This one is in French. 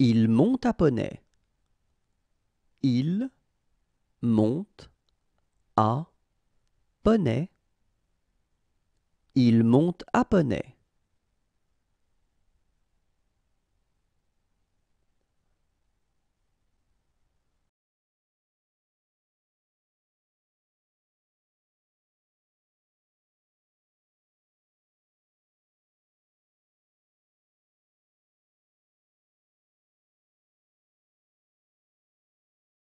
Il monte à poney. Il monte à poney. Il monte à poney.